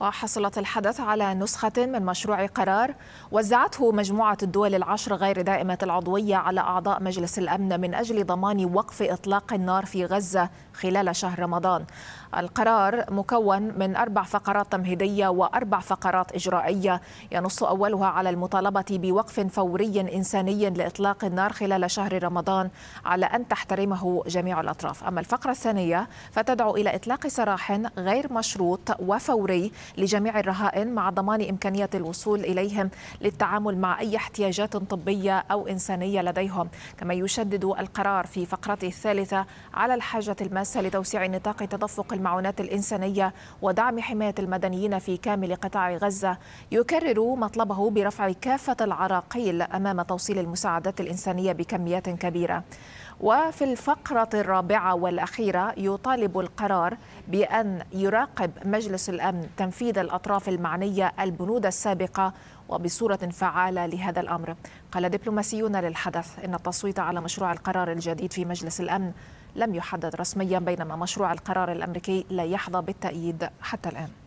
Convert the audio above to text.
وحصلت الحدث على نسخة من مشروع قرار وزعته مجموعة الدول العشر غير دائمة العضوية على أعضاء مجلس الأمن من أجل ضمان وقف إطلاق النار في غزة خلال شهر رمضان القرار مكون من أربع فقرات تمهيدية وأربع فقرات إجرائية ينص أولها على المطالبة بوقف فوري إنساني لإطلاق النار خلال شهر رمضان على أن تحترمه جميع الأطراف أما الفقرة الثانية فتدعو إلى إطلاق سراح غير مشروط وفوري لجميع الرهائن مع ضمان إمكانية الوصول إليهم للتعامل مع أي احتياجات طبية أو إنسانية لديهم كما يشدد القرار في فقرته الثالثة على الحاجة الماسة المؤسسة لتوسيع نطاق تدفق المعونات الإنسانية ودعم حماية المدنيين في كامل قطاع غزة يكرر مطلبه برفع كافة العراقيل أمام توصيل المساعدات الإنسانية بكميات كبيرة وفي الفقرة الرابعة والأخيرة يطالب القرار بأن يراقب مجلس الأمن تنفيذ الأطراف المعنية البنود السابقة وبصورة فعالة لهذا الأمر قال دبلوماسيون للحدث إن التصويت على مشروع القرار الجديد في مجلس الأمن لم يحدد رسميا بينما مشروع القرار الأمريكي لا يحظى بالتأييد حتى الآن